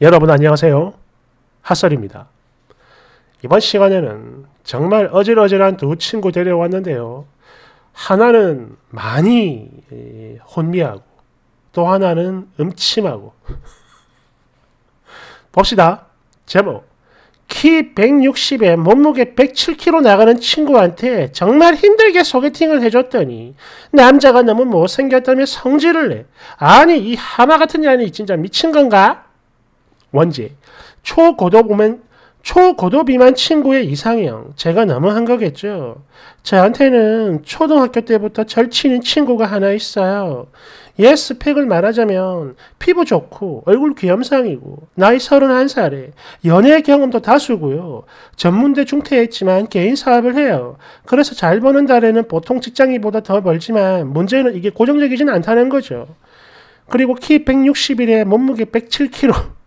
여러분 안녕하세요. 핫설입니다. 이번 시간에는 정말 어질어질한 두 친구 데려왔는데요. 하나는 많이 예, 혼미하고 또 하나는 음침하고 봅시다. 제목 키 160에 몸무게 107kg 나가는 친구한테 정말 힘들게 소개팅을 해줬더니 남자가 너무 못생겼다며 성질을 내. 아니 이 하마 같은 년이 진짜 미친 건가? 원지. 초고도 보면 초고도 비만 친구의 이상형. 제가 너무한 거겠죠. 저한테는 초등학교 때부터 절친인 친구가 하나 있어요. 얘 스펙을 말하자면 피부 좋고 얼굴 귀염상이고 나이 31살에 연애 경험도 다수고요. 전문대 중퇴했지만 개인 사업을 해요. 그래서 잘 버는 달에는 보통 직장인보다 더 벌지만 문제는 이게 고정적이진 않다는 거죠. 그리고 키 161에 몸무게 107kg.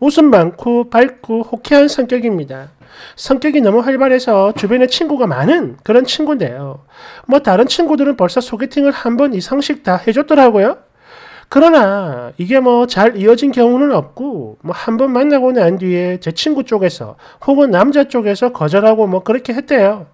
웃음 많고 밝고 호쾌한 성격입니다. 성격이 너무 활발해서 주변에 친구가 많은 그런 친구인데요. 뭐 다른 친구들은 벌써 소개팅을 한 번 이상씩 다 해줬더라고요. 그러나 이게 뭐 잘 이어진 경우는 없고 뭐 한 번 만나고 난 뒤에 제 친구 쪽에서 혹은 남자 쪽에서 거절하고 뭐 그렇게 했대요.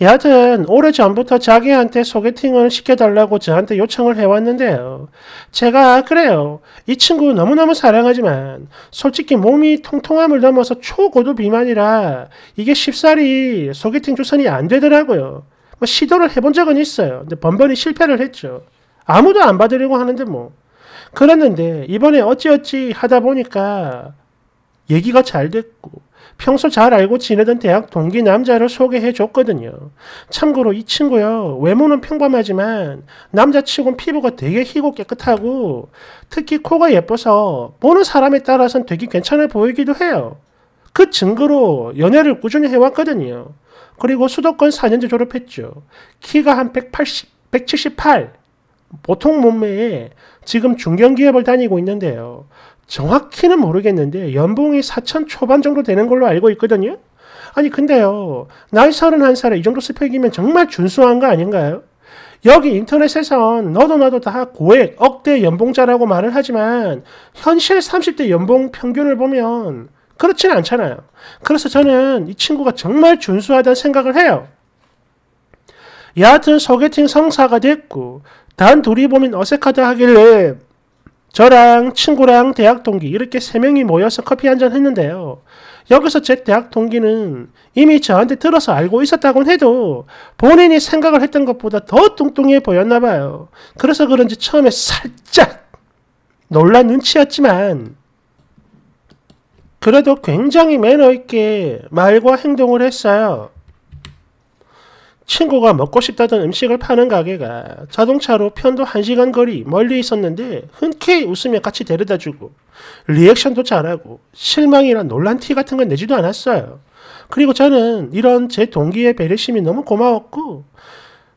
여하튼 오래전부터 자기한테 소개팅을 시켜달라고 저한테 요청을 해왔는데요. 제가 그래요. 이 친구 너무너무 사랑하지만 솔직히 몸이 통통함을 넘어서 초고도 비만이라 이게 쉽사리 소개팅 조선이 안 되더라고요. 뭐 시도를 해본 적은 있어요. 근데 번번이 실패를 했죠. 아무도 안 받으려고 하는데 뭐. 그랬는데 이번에 어찌어찌 하다 보니까 얘기가 잘 됐고 평소 잘 알고 지내던 대학 동기 남자를 소개해 줬거든요. 참고로 이 친구요. 외모는 평범하지만 남자치곤 피부가 되게 희고 깨끗하고 특히 코가 예뻐서 보는 사람에 따라선 되게 괜찮아 보이기도 해요. 그 증거로 연애를 꾸준히 해왔거든요. 그리고 수도권 4년제 졸업했죠. 키가 한 180, 178. 보통 몸매에 지금 중견기업을 다니고 있는데요. 정확히는 모르겠는데 연봉이 4천 초반 정도 되는 걸로 알고 있거든요. 아니 근데요. 나이 31살에 이 정도 스펙이면 정말 준수한 거 아닌가요? 여기 인터넷에선 너도 나도 다 고액, 억대 연봉자라고 말을 하지만 현실 30대 연봉 평균을 보면 그렇진 않잖아요. 그래서 저는 이 친구가 정말 준수하다는 생각을 해요. 여하튼 소개팅 성사가 됐고 단 둘이 보면 어색하다 하길래 저랑 친구랑 대학 동기 이렇게 세 명이 모여서 커피 한 잔 했는데요. 여기서 제 대학 동기는 이미 저한테 들어서 알고 있었다곤 해도 본인이 생각을 했던 것보다 더 뚱뚱해 보였나 봐요. 그래서 그런지 처음에 살짝 놀란 눈치였지만 그래도 굉장히 매너 있게 말과 행동을 했어요. 친구가 먹고 싶다던 음식을 파는 가게가 자동차로 편도 1시간 거리 멀리 있었는데 흔쾌히 웃으며 같이 데려다주고 리액션도 잘하고 실망이나 논란 티 같은 건 내지도 않았어요. 그리고 저는 이런 제 동기의 배려심이 너무 고마웠고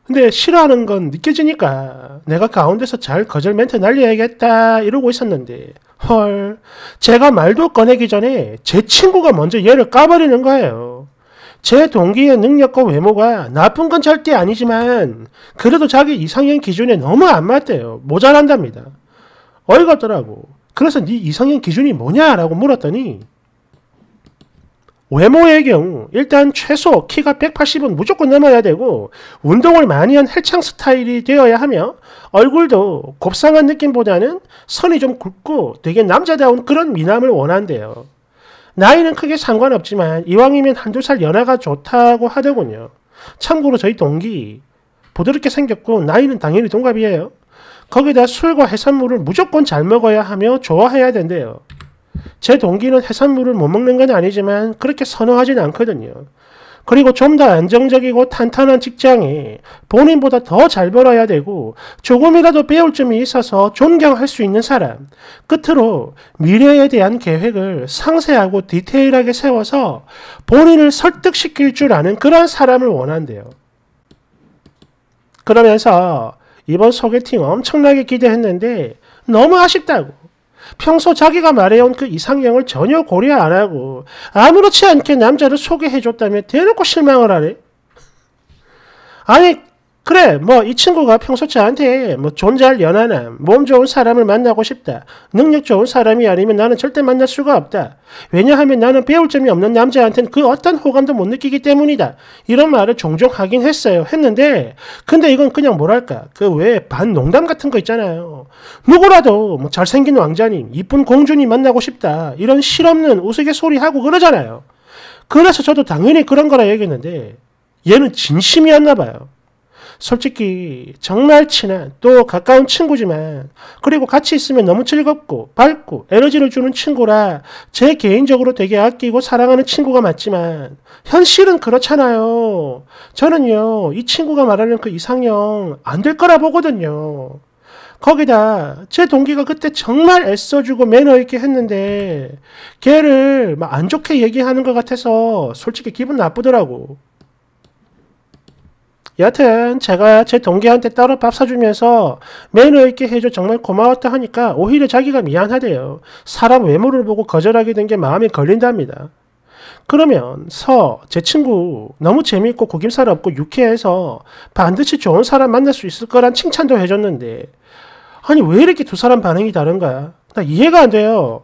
근데 싫어하는 건 느껴지니까 내가 가운데서 잘 거절 멘트 날려야겠다 이러고 있었는데 헐 제가 말도 꺼내기 전에 제 친구가 먼저 얘를 까버리는 거예요. 제 동기의 능력과 외모가 나쁜 건 절대 아니지만 그래도 자기 이상형 기준에 너무 안 맞대요. 모자란답니다. 어이가 없더라고. 그래서 네 이상형 기준이 뭐냐라고 물었더니 외모의 경우 일단 최소 키가 180은 무조건 넘어야 되고 운동을 많이 한 헬창 스타일이 되어야 하며 얼굴도 곱상한 느낌보다는 선이 좀 굵고 되게 남자다운 그런 미남을 원한대요. 나이는 크게 상관없지만 이왕이면 한두 살 연하가 좋다고 하더군요. 참고로 저희 동기 부드럽게 생겼고 나이는 당연히 동갑이에요. 거기다 술과 해산물을 무조건 잘 먹어야 하며 좋아해야 된대요. 제 동기는 해산물을 못 먹는 건 아니지만 그렇게 선호하진 않거든요. 그리고 좀 더 안정적이고 탄탄한 직장이 본인보다 더 잘 벌어야 되고 조금이라도 배울 점이 있어서 존경할 수 있는 사람. 끝으로 미래에 대한 계획을 상세하고 디테일하게 세워서 본인을 설득시킬 줄 아는 그런 사람을 원한대요. 그러면서 이번 소개팅 엄청나게 기대했는데 너무 아쉽다고. 평소 자기가 말해온 그 이상형을 전혀 고려 안 하고 아무렇지 않게 남자를 소개해줬다면 대놓고 실망을 하네. 아니 그래, 뭐, 이 친구가 평소 저한테, 뭐, 존할 연하나, 몸 좋은 사람을 만나고 싶다. 능력 좋은 사람이 아니면 나는 절대 만날 수가 없다. 왜냐하면 나는 배울 점이 없는 남자한테는 그 어떤 호감도 못 느끼기 때문이다. 이런 말을 종종 하긴 했어요. 했는데, 근데 이건 그냥 뭐랄까, 그 외에 반농담 같은 거 있잖아요. 누구라도, 뭐, 잘생긴 왕자님, 이쁜 공주님 만나고 싶다. 이런 실없는 우스갯소리 하고 그러잖아요. 그래서 저도 당연히 그런 거라 얘기했는데, 얘는 진심이었나 봐요. 솔직히 정말 친한 또 가까운 친구지만 그리고 같이 있으면 너무 즐겁고 밝고 에너지를 주는 친구라 제 개인적으로 되게 아끼고 사랑하는 친구가 맞지만 현실은 그렇잖아요. 저는요 이 친구가 말하는 그 이상형 안 될 거라 보거든요. 거기다 제 동기가 그때 정말 애써주고 매너 있게 했는데 걔를 막 안 좋게 얘기하는 것 같아서 솔직히 기분 나쁘더라고. 여하튼 제가 제 동기한테 따로 밥 사주면서 매너 있게 해줘 정말 고마웠다 하니까 오히려 자기가 미안하대요. 사람 외모를 보고 거절하게 된 게 마음에 걸린답니다. 그러면 서, 제 친구 너무 재미있고 고김살 없고 유쾌해서 반드시 좋은 사람 만날 수 있을 거란 칭찬도 해줬는데 아니 왜 이렇게 두 사람 반응이 다른가? 나 이해가 안 돼요.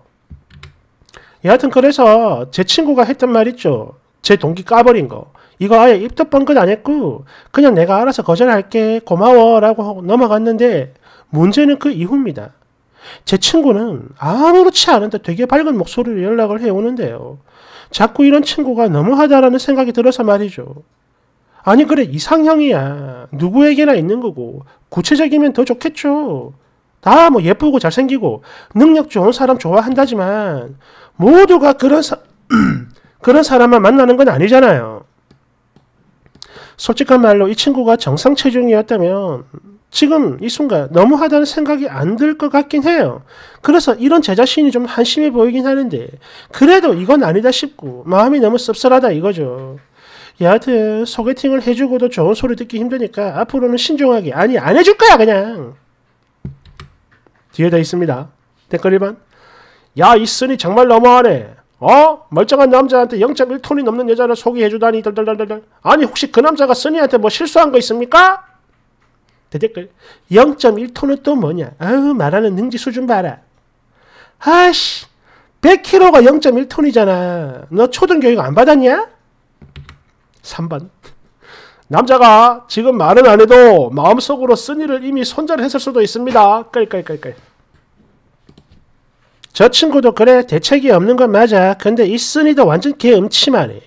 여하튼 그래서 제 친구가 했던 말 있죠. 제 동기 까버린 거. 이거 아예 입도 뻥끗 안 했고 그냥 내가 알아서 거절할게 고마워라고 하고 넘어갔는데 문제는 그 이후입니다. 제 친구는 아무렇지 않은데 되게 밝은 목소리로 연락을 해오는데요. 자꾸 이런 친구가 너무하다라는 생각이 들어서 말이죠. 아니 그래 이상형이야. 누구에게나 있는 거고 구체적이면 더 좋겠죠. 다 뭐 예쁘고 잘생기고 능력 좋은 사람 좋아한다지만 모두가 그런 사... 음, 그런 사람만 만나는 건 아니잖아요. 솔직한 말로 이 친구가 정상 체중이었다면 지금 이 순간 너무하다는 생각이 안 들 것 같긴 해요. 그래서 이런 제 자신이 좀 한심해 보이긴 하는데 그래도 이건 아니다 싶고 마음이 너무 씁쓸하다 이거죠. 예, 여하튼 소개팅을 해주고도 좋은 소리 듣기 힘드니까 앞으로는 신중하게 아니 안 해줄 거야 그냥 뒤에 다 있습니다. 댓글 1번 야 있으니 정말 너무하네. 어? 멀쩡한 남자한테 0.1톤이 넘는 여자를 소개해주다니 덜덜덜덜 아니 혹시 그 남자가 써니한테 뭐 실수한 거 있습니까? 대댓글 0.1톤은 또 뭐냐? 아유 말하는 능지 수준 봐라 아씨 100kg가 0.1톤이잖아 너 초등교육 안 받았냐? 3번 남자가 지금 말은 안 해도 마음속으로 쓴이를 이미 손절했을 수도 있습니다. 끌끌끌끌. 저 친구도 그래 대책이 없는 건 맞아. 근데 이 쓴이도 완전 개 음침하네.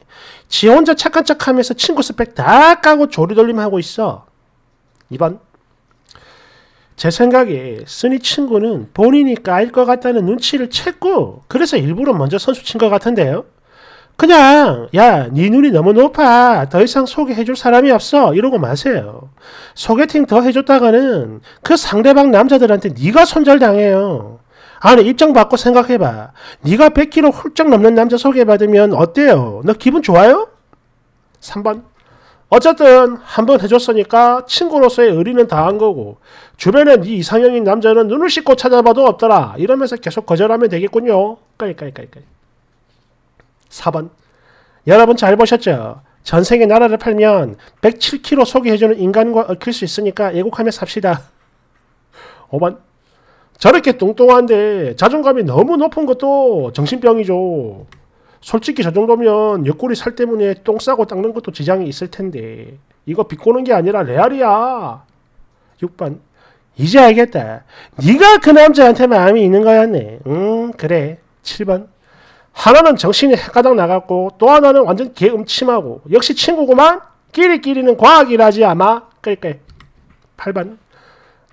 지 혼자 착한 척하면서 친구 스펙 다 까고 조리돌림하고 있어. 2번 제 생각에 쓰니 친구는 본인이 까일 것 같다는 눈치를 챘고 그래서 일부러 먼저 선수 친 것 같은데요. 그냥 야 네 눈이 너무 높아 더 이상 소개해줄 사람이 없어 이러고 마세요. 소개팅 더 해줬다가는 그 상대방 남자들한테 네가 손절당해요. 아니 입장 바꿔 생각해봐. 네가 100kg 훌쩍 넘는 남자 소개받으면 어때요? 너 기분 좋아요? 3번 어쨌든 한번 해줬으니까 친구로서의 의리는 다 한 거고 주변에 네 이상형인 남자는 눈을 씻고 찾아봐도 없더라 이러면서 계속 거절하면 되겠군요. 까이까이까이까이 4번 여러분 잘 보셨죠? 전생의 나라를 팔면 107kg 소개해주는 인간과 얽힐 어, 수 있으니까 예고하며 삽시다. 5번 저렇게 뚱뚱한데 자존감이 너무 높은 것도 정신병이죠. 솔직히 저 정도면 옆구리 살 때문에 똥 싸고 닦는 것도 지장이 있을 텐데 이거 비꼬는 게 아니라 레알이야. 6번 이제 알겠다. 네가 그 남자한테 마음이 있는 거였네. 음 그래. 7번 하나는 정신이 헷가닥 나갔고 또 하나는 완전 개음침하고 역시 친구구만 끼리끼리는 과학이라지 아마 그러니까 8번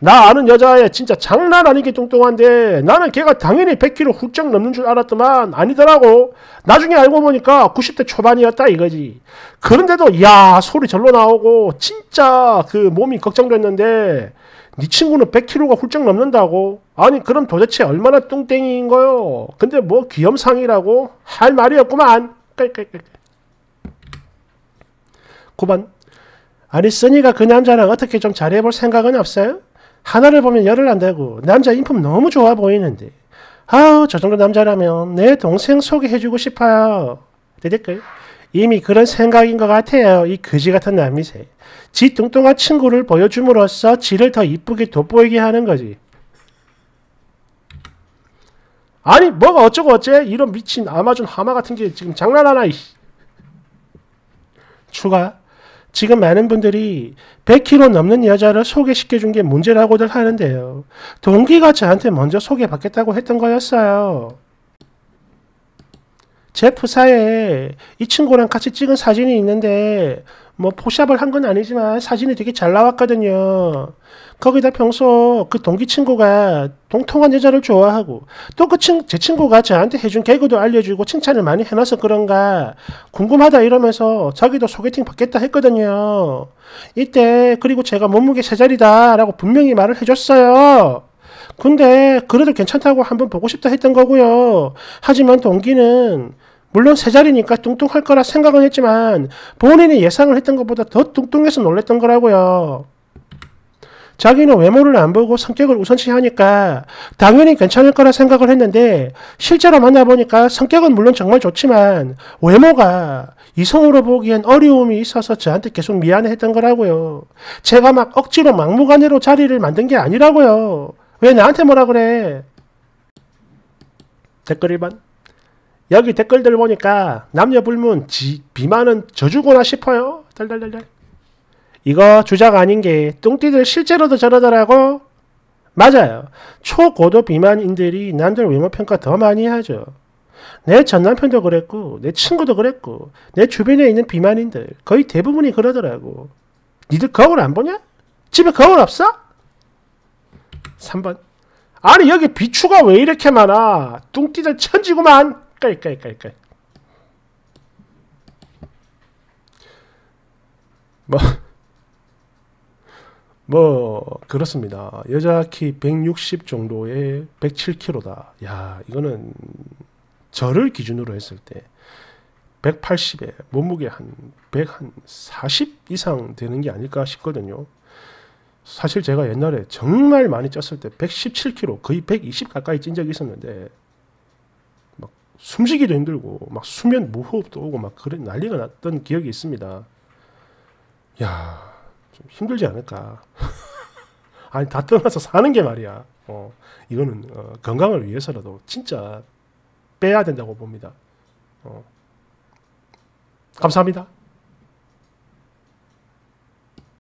나 아는 여자애 진짜 장난 아니게 뚱뚱한데 나는 걔가 당연히 100kg 훌쩍 넘는 줄 알았더만 아니더라고. 나중에 알고 보니까 90대 초반이었다 이거지. 그런데도 야 소리 절로 나오고 진짜 그 몸이 걱정됐는데 네 친구는 100kg가 훌쩍 넘는다고. 아니 그럼 도대체 얼마나 뚱땡이인 거요? 근데 뭐 귀염상이라고 할 말이 없구만. 깔깔깔. 9번 아니 써니가 그 남자랑 어떻게 좀 잘해볼 생각은 없어요? 하나를 보면 열을 안다고 남자 인품 너무 좋아 보이는데 아우 저 정도 남자라면 내 동생 소개해주고 싶어요. 대댓글 이미 그런 생각인 것 같아요. 이 거지 같은 남이세. 지 뚱뚱한 친구를 보여줌으로써 지를 더 이쁘게 돋보이게 하는 거지. 아니 뭐가 어쩌고 어째 이런 미친 아마존 하마 같은 게 지금 장난하나 이 추가 지금 많은 분들이 100kg 넘는 여자를 소개시켜 준 게 문제라고들 하는데요. 동기가 저한테 먼저 소개받겠다고 했던 거였어요. 제 프사에 이 친구랑 같이 찍은 사진이 있는데 뭐 포샵을 한 건 아니지만 사진이 되게 잘 나왔거든요. 거기다 평소 그 동기 친구가 동통한 여자를 좋아하고 또 그제 친 친구가 저한테 해준 개그도 알려주고 칭찬을 많이 해놔서 그런가 궁금하다 이러면서 자기도 소개팅 받겠다 했거든요. 이때 그리고 제가 몸무게 세 자리다라고 분명히 말을 해줬어요. 근데 그래도 괜찮다고 한번 보고 싶다 했던 거고요. 하지만 동기는 물론 세 자리니까 뚱뚱할 거라 생각은 했지만 본인이 예상을 했던 것보다 더 뚱뚱해서 놀랬던 거라고요. 자기는 외모를 안 보고 성격을 우선시하니까 당연히 괜찮을 거라 생각을 했는데 실제로 만나보니까 성격은 물론 정말 좋지만 외모가 이성으로 보기엔 어려움이 있어서 저한테 계속 미안해했던 거라고요. 제가 막 억지로 막무가내로 자리를 만든 게 아니라고요. 왜 나한테 뭐라 그래? 댓글 1번 여기 댓글들 보니까 남녀 불문 지, 비만은 저주구나 싶어요. 달달달달. 이거 주작 아닌 게뚱띠들 실제로도 저러더라고. 맞아요. 초고도 비만인들이 남들 외모 평가 더 많이 하죠. 내 전남편도 그랬고 내 친구도 그랬고 내 주변에 있는 비만인들 거의 대부분이 그러더라고. 니들 거울 안 보냐? 집에 거울 없어? 3번 아니 여기 비추가 왜 이렇게 많아? 뚱띠들 천지구만. 깔깔깔깔. 뭐뭐 그렇습니다. 여자 키 160 정도에 107kg다. 야 이거는 저를 기준으로 했을 때 180에 몸무게 한 140 이상 되는 게 아닐까 싶거든요. 사실 제가 옛날에 정말 많이 쪘을 때 117kg 거의 120 가까이 찐 적이 있었는데 막 숨쉬기도 힘들고 막 수면 무호흡도 오고 막 그런 난리가 났던 기억이 있습니다. 야좀 힘들지 않을까. 아니 다 떠나서 사는 게 말이야. 어, 이거는 어, 건강을 위해서라도 진짜 빼야 된다고 봅니다. 어. 감사합니다.